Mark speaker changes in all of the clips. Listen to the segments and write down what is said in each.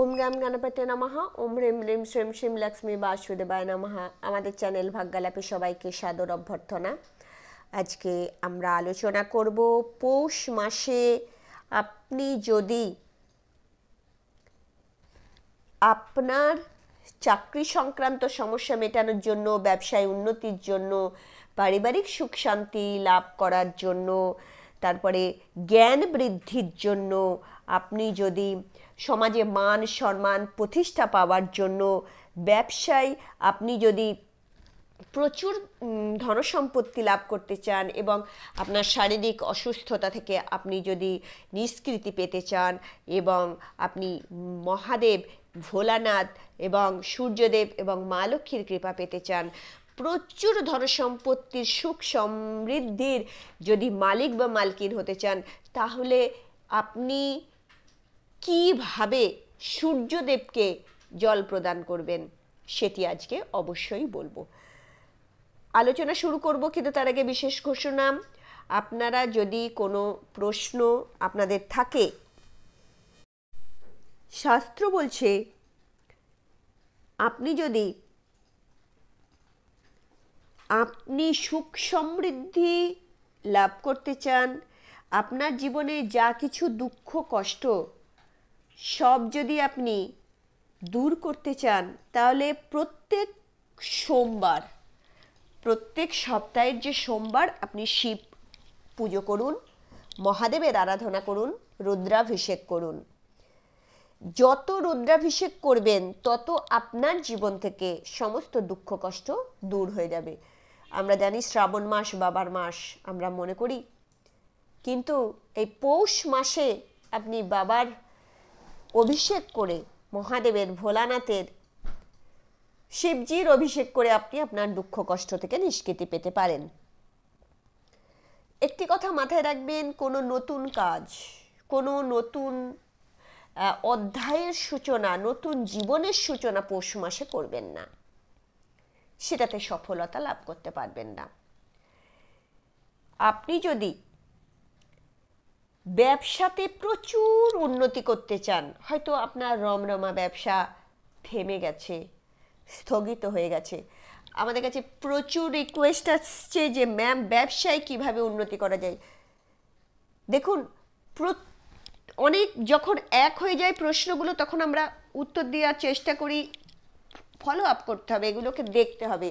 Speaker 1: ওম গ্যাম গণপতে নমহা ওম রেম রেম শ্রেম শ্রীম লক্ষ্মী বাসুদেবায় নমহা আমাদের চ্যানেল ভাগ্যালাপে সবাইকে সাদর অভ্যর্থনা আজকে আমরা আলোচনা করব পৌষ মাসে আপনি যদি আপনার চাকরি সংক্রান্ত সমস্যা মেটানোর জন্য ব্যবসায় উন্নতির জন্য পারিবারিক সুখ শান্তি লাভ করার জন্য তারপরে জ্ঞান বৃদ্ধির জন্য আপনি যদি সমাজে মান সম্মান প্রতিষ্ঠা পাওয়ার জন্য ব্যবসায় আপনি যদি প্রচুর ধনসম্পত্তি লাভ করতে চান এবং আপনার শারীরিক অসুস্থতা থেকে আপনি যদি নিষ্কৃতি পেতে চান এবং আপনি মহাদেব ভোলানাথ এবং সূর্যদেব এবং মা লক্ষ্মীর কৃপা পেতে চান প্রচুর ধনসম্পত্তির সম্পত্তির সুখ সমৃদ্ধির যদি মালিক বা মালকিন হতে চান তাহলে আপনি কিভাবে সূর্যদেবকে জল প্রদান করবেন সেটি আজকে অবশ্যই বলবো আলোচনা শুরু করব কিন্তু তার আগে বিশেষ ঘোষণা আপনারা যদি কোনো প্রশ্ন আপনাদের থাকে শাস্ত্র বলছে আপনি যদি আপনি সুখ সমৃদ্ধি লাভ করতে চান আপনার জীবনে যা কিছু দুঃখ কষ্ট সব যদি আপনি দূর করতে চান তাহলে প্রত্যেক সোমবার প্রত্যেক সপ্তাহের যে সোমবার আপনি শিব পুজো করুন মহাদেবের আরাধনা করুন রুদ্রাভিষেক করুন যত রুদ্রাভিষেক করবেন তত আপনার জীবন থেকে সমস্ত দুঃখ কষ্ট দূর হয়ে যাবে আমরা জানি শ্রাবণ মাস বাবার মাস আমরা মনে করি কিন্তু এই পৌষ মাসে আপনি বাবার অভিষেক করে মহাদেবের ভোলানাথের শিবজির অভিষেক করে আপনি আপনার দুঃখ কষ্ট থেকে নিষ্কৃতি পেতে পারেন একটি কথা মাথায় রাখবেন কোনো নতুন কাজ কোনো নতুন অধ্যায়ের সূচনা নতুন জীবনের সূচনা পৌষ মাসে করবেন না সেটাতে সফলতা লাভ করতে পারবেন না আপনি যদি ব্যবসাতে প্রচুর উন্নতি করতে চান হয়তো আপনার রমরমা ব্যবসা থেমে গেছে স্থগিত হয়ে গেছে আমাদের কাছে প্রচুর রিকোয়েস্ট আসছে যে ম্যাম ব্যবসায় কিভাবে উন্নতি করা যায় দেখুন অনেক যখন এক হয়ে যায় প্রশ্নগুলো তখন আমরা উত্তর দেওয়ার চেষ্টা করি ফলো আপ করতে হবে এগুলোকে দেখতে হবে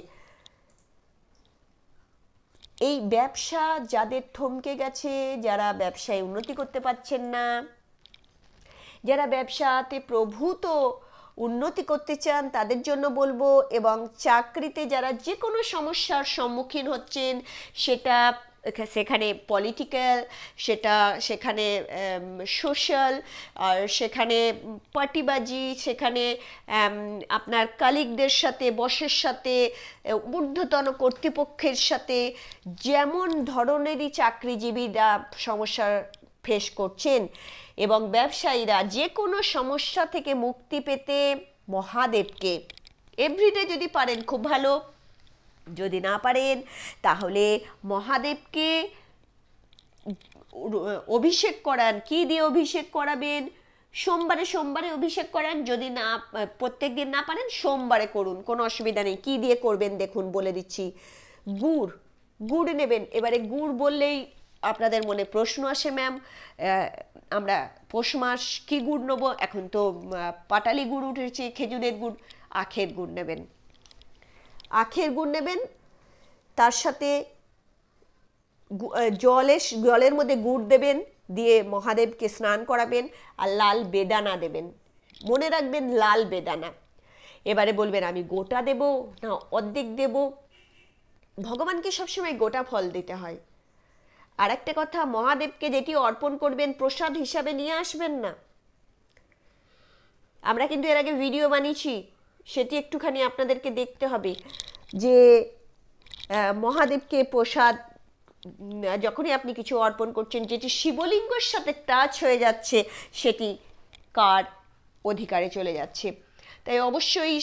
Speaker 1: এই ব্যবসা যাদের থমকে গেছে যারা ব্যবসায় উন্নতি করতে পারছেন না যারা ব্যবসাতে প্রভূত উন্নতি করতে চান তাদের জন্য বলবো এবং চাকরিতে যারা যে কোনো সমস্যার সম্মুখীন হচ্ছেন সেটা সেখানে পলিটিক্যাল সেটা সেখানে সোশ্যাল আর সেখানে পার্টিবাজি সেখানে আপনার কালিগদের সাথে বসের সাথে ঊর্ধ্বতন কর্তৃপক্ষের সাথে যেমন ধরনেরই চাকরিজীবীরা সমস্যার ফেস করছেন এবং ব্যবসায়ীরা যে কোনো সমস্যা থেকে মুক্তি পেতে মহাদেবকে এভরিডে যদি পারেন খুব ভালো যদি না পারেন তাহলে মহাদেবকে অভিষেক করান কি দিয়ে অভিষেক করাবেন সোমবারে সোমবারে অভিষেক করান যদি না প্রত্যেক দিন না পারেন সোমবারে করুন কোনো অসুবিধা নেই কী দিয়ে করবেন দেখুন বলে দিচ্ছি গুড় গুড় নেবেন এবারে গুড় বললেই আপনাদের মনে প্রশ্ন আসে ম্যাম আমরা পৌষ মাস কী গুড় নেবো এখন তো পাটালি গুড় উঠেছে খেজুরের গুড় আখের গুড় নেবেন আখের গুড় নেবেন তার সাথে জলে জলের মধ্যে গুড় দেবেন দিয়ে মহাদেবকে স্নান করাবেন আর লাল বেদানা দেবেন মনে রাখবেন লাল বেদানা এবারে বলবেন আমি গোটা দেব না অর্ধেক দেব ভগবানকে সবসময় গোটা ফল দিতে হয় আর একটা কথা মহাদেবকে যেটি অর্পণ করবেন প্রসাদ হিসাবে নিয়ে আসবেন না আমরা কিন্তু এর আগে ভিডিও বানিয়েছি সেটি একটুখানি আপনাদেরকে দেখতে হবে যে মহাদেবকে প্রসাদ যখনই আপনি কিছু অর্পণ করছেন যেটি শিবলিঙ্গর সাথে টাচ হয়ে যাচ্ছে সেটি কার অধিকারে চলে যাচ্ছে তাই অবশ্যই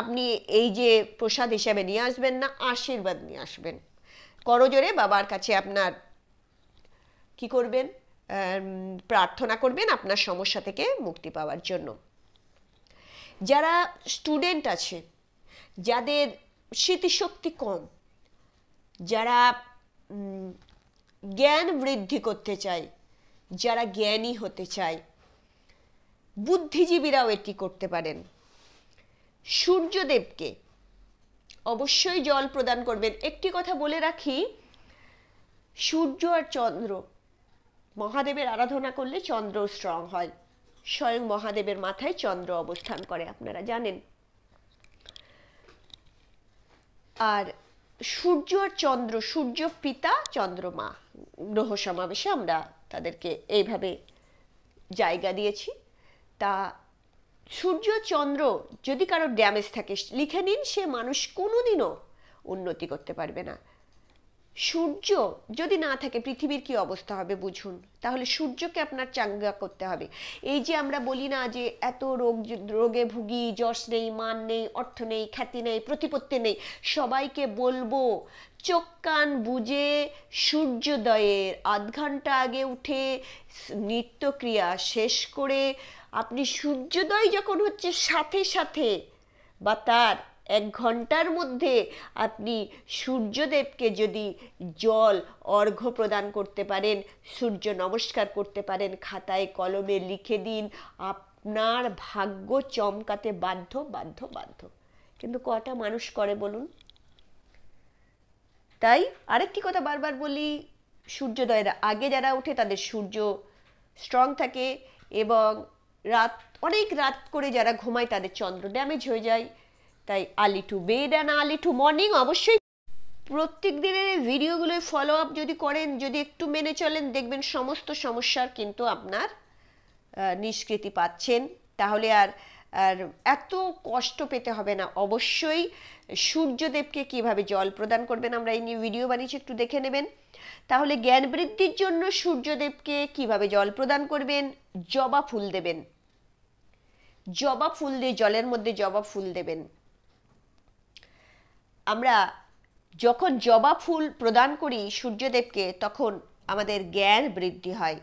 Speaker 1: আপনি এই যে প্রসাদ হিসাবে নিয়ে আসবেন না আশীর্বাদ নিয়ে আসবেন করজোরে বাবার কাছে আপনার কি করবেন প্রার্থনা করবেন আপনার সমস্যা থেকে মুক্তি পাওয়ার জন্য যারা স্টুডেন্ট আছে যাদের স্মৃতিশক্তি কম যারা জ্ঞান বৃদ্ধি করতে চায় যারা জ্ঞানী হতে চায় বুদ্ধিজীবীরাও এটি করতে পারেন সূর্যদেবকে অবশ্যই জল প্রদান করবেন একটি কথা বলে রাখি সূর্য আর চন্দ্র মহাদেবের আরাধনা করলে চন্দ্র স্ট্রং হয় স্বয়ং মহাদেবের মাথায় চন্দ্র অবস্থান করে আপনারা জানেন আর সূর্য আর চন্দ্র সূর্য পিতা চন্দ্রমা গ্রহ সমাবেশে আমরা তাদেরকে এইভাবে জায়গা দিয়েছি তা সূর্য চন্দ্র যদি কারো ড্যামেজ থাকে লিখে নিন সে মানুষ কোনোদিনও উন্নতি করতে পারবে না সূর্য যদি না থাকে পৃথিবীর কি অবস্থা হবে বুঝুন তাহলে সূর্যকে আপনার চাঙ্গা করতে হবে এই যে আমরা বলি না যে এত রোগ রোগে ভুগি যশ নেই মান নেই অর্থ নেই খ্যাতি নেই প্রতিপত্তি নেই সবাইকে বলবো চোখ কান বুঝে সূর্যোদয়ের আধ ঘন্টা আগে উঠে নিত্যক্রিয়া শেষ করে আপনি সূর্যোদয় যখন হচ্ছে সাথে সাথে বা তার এক ঘন্টার মধ্যে আপনি সূর্যদেবকে যদি জল অর্ঘ প্রদান করতে পারেন সূর্য নমস্কার করতে পারেন খাতায় কলমে লিখে দিন আপনার ভাগ্য চমকাতে বাধ্য বাধ্য বাধ্য কিন্তু কটা মানুষ করে বলুন তাই আরেকটি কথা বারবার বলি সূর্যোদয়ের আগে যারা ওঠে তাদের সূর্য স্ট্রং থাকে এবং রাত অনেক রাত করে যারা ঘুমায় তাদের চন্দ্র ড্যামেজ হয়ে যায় তাই early to bed and early to morning অবশ্যই প্রত্যেক দিনের এই ভিডিওগুলোয় ফলো আপ যদি করেন যদি একটু মেনে চলেন দেখবেন সমস্ত সমস্যার কিন্তু আপনার নিষ্কৃতি পাচ্ছেন তাহলে আর আর এত কষ্ট পেতে হবে না অবশ্যই সূর্যদেবকে কিভাবে জল প্রদান করবেন আমরা এই নিয়ে ভিডিও বানিয়েছি একটু দেখে নেবেন তাহলে জ্ঞান বৃদ্ধির জন্য সূর্যদেবকে কিভাবে জল প্রদান করবেন জবা ফুল দেবেন জবা ফুল দিয়ে জলের মধ্যে জবা ফুল দেবেন আমরা যখন জবা ফুল প্রদান করি সূর্যদেবকে তখন আমাদের জ্ঞান বৃদ্ধি হয়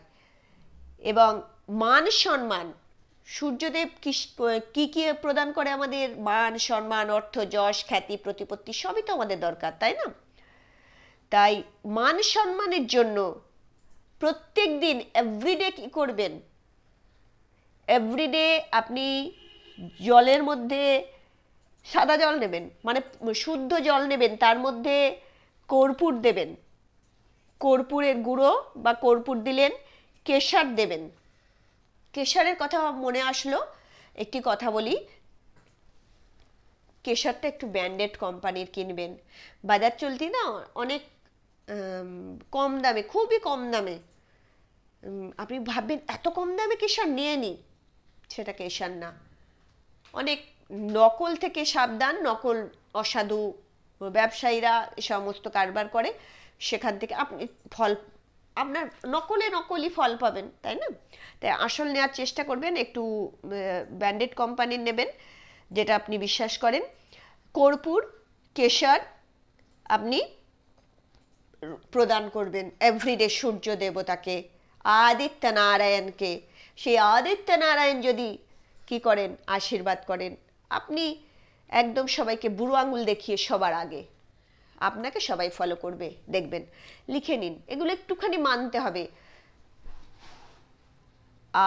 Speaker 1: এবং মান সম্মান সূর্যদেব কি কি প্রদান করে আমাদের মান সম্মান অর্থ যশ খ্যাতি প্রতিপত্তি সবই তো আমাদের দরকার তাই না তাই মান সম্মানের জন্য প্রত্যেক দিন এভরিডে কী করবেন এভরিডে আপনি জলের মধ্যে সাদা জল নেবেন মানে শুদ্ধ জল নেবেন তার মধ্যে কর্পূর দেবেন কর্পূরের গুঁড়ো বা কর্পূর দিলেন কেশার দেবেন কেশারের কথা মনে আসলো একটি কথা বলি কেশারটা একটু ব্র্যান্ডেড কোম্পানির কিনবেন বাজার চলতি না অনেক কম দামে খুবই কম দামে আপনি ভাববেন এত কম দামে কেশার নিয়ে নিই সেটা কেশার না অনেক নকল থেকে সাবধান নকল অসাধু ব্যবসায়ীরা সমস্ত কারবার করে সেখান থেকে আপনি ফল আপনার নকলে নকলই ফল পাবেন তাই না তাই আসল নেওয়ার চেষ্টা করবেন একটু ব্র্যান্ডেড কোম্পানির নেবেন যেটা আপনি বিশ্বাস করেন কর্পূর কেশর আপনি প্রদান করবেন এভরিডে সূর্য দেবতাকে আদিত্য নারায়ণকে সেই আদিত্য নারায়ণ যদি কি করেন আশীর্বাদ করেন আপনি একদম সবাইকে বুড়ো আঙুল দেখিয়ে সবার আগে আপনাকে সবাই ফলো করবে দেখবেন লিখে নিন এগুলো একটুখানি মানতে হবে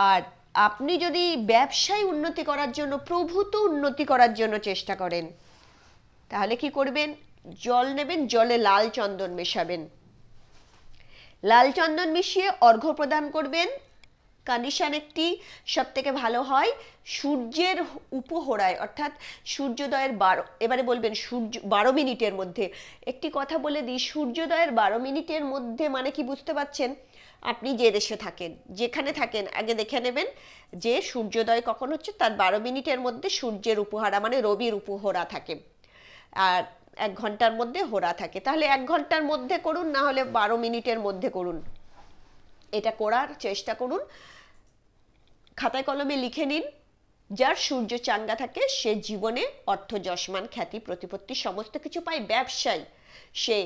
Speaker 1: আর আপনি যদি ব্যবসায় উন্নতি করার জন্য প্রভূত উন্নতি করার জন্য চেষ্টা করেন তাহলে কি করবেন জল নেবেন জলে লাল চন্দন মেশাবেন লাল চন্দন মিশিয়ে অর্ঘ্য প্রদান করবেন কন্ডিশন একটি সবথেকে ভালো হয় সূর্যের উপহরায় অর্থাৎ সূর্যোদয়ের বারো এবারে বলবেন সূর্য বারো মিনিটের মধ্যে একটি কথা বলে দিই সূর্যোদয়ের বারো মিনিটের মধ্যে মানে কি বুঝতে পারছেন আপনি যে দেশে থাকেন যেখানে থাকেন আগে দেখে নেবেন যে সূর্যোদয় কখন হচ্ছে তার বারো মিনিটের মধ্যে সূর্যের উপহারা মানে রবির উপহরা থাকে আর এক ঘন্টার মধ্যে হোরা থাকে তাহলে এক ঘন্টার মধ্যে করুন না হলে বারো মিনিটের মধ্যে করুন এটা করার চেষ্টা করুন খাতায় কলমে লিখে নিন যার সূর্য চাঙ্গা থাকে সে জীবনে অর্থ যশমান খ্যাতি প্রতিপত্তি সমস্ত কিছু পায় ব্যবসায় সে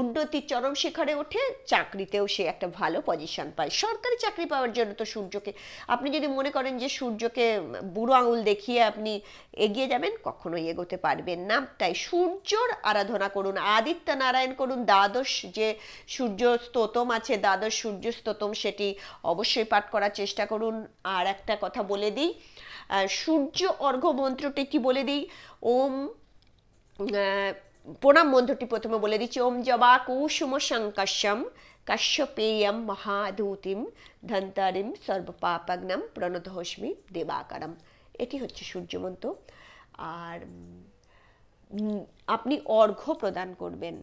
Speaker 1: উন্নতির চরম শিখরে ওঠে চাকরিতেও সে একটা ভালো পজিশন পায় সরকারি চাকরি পাওয়ার জন্য তো সূর্যকে আপনি যদি মনে করেন যে সূর্যকে বুড়ো আঙুল দেখিয়ে আপনি এগিয়ে যাবেন কখনোই এগোতে পারবেন না তাই সূর্যর আরাধনা করুন আদিত্য নারায়ণ করুন দ্বাদশ যে সূর্য স্তোতম আছে দ্বাদশ সূর্য স্তোতম সেটি অবশ্যই পাঠ করার চেষ্টা করুন আর একটা কথা বলে দিই সূর্য অর্ঘ্য মন্ত্রটি কি বলে দিই ওম প্রণাম মন্ত্রটি প্রথমে বলে দিচ্ছি ওম জবা কুসুম শঙ্কশ্যম কাশ্যপেয়ম মহাধূতিম ধন্তারিম সর্বপাপগ্নম প্রণতহস্মি দেবাকারম এটি হচ্ছে সূর্যমন্ত আর আপনি অর্ঘ্য প্রদান করবেন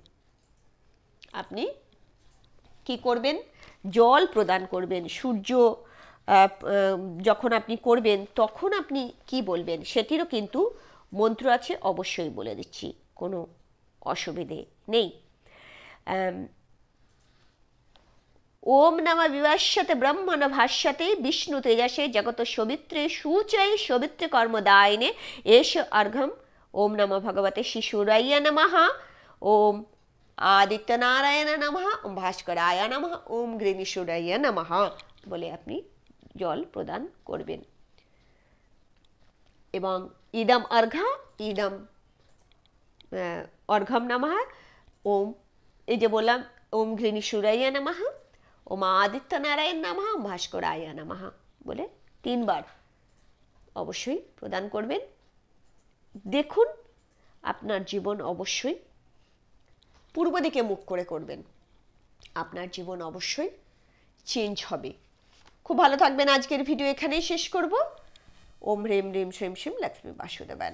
Speaker 1: আপনি কি করবেন জল প্রদান করবেন সূর্য যখন আপনি করবেন তখন আপনি কি বলবেন সেটিরও কিন্তু মন্ত্র আছে অবশ্যই বলে দিচ্ছি কোনো অসুবিধে নেই ওম নম বিভাষ্যতে ব্রহ্মণ ভাষ্যতে বিষ্ণু তেজসে জগত সবিত্রে সুচয় সবিত্রে কর্মদায়নে এস অর্ঘম ওম নম ভগবতে শিশুরাইয়া নমঃ ওম আদিত্যনারায়ণ নমঃ ওম ভাস্করায় নমঃ ওম গ্রীণীশ্বরাইয়া নমঃ বলে আপনি জল প্রদান করবেন এবং ইদম অর্ঘা ইদম অর্ঘম নামাহা ওম এই যে বললাম ওম ঘৃণী সুরাইয়া নামাহা ওম আদিত্য নারায়ণ নামাহা ওম ভাস্কর আয়া নামাহা বলে তিনবার অবশ্যই প্রদান করবেন দেখুন আপনার জীবন অবশ্যই পূর্ব দিকে মুখ করে করবেন আপনার জীবন অবশ্যই চেঞ্জ হবে খুব ভালো থাকবেন আজকের ভিডিও এখানেই শেষ করব ওম রেম রেম শ্রেম শ্রীম লক্ষ্মী বাসুদেবায়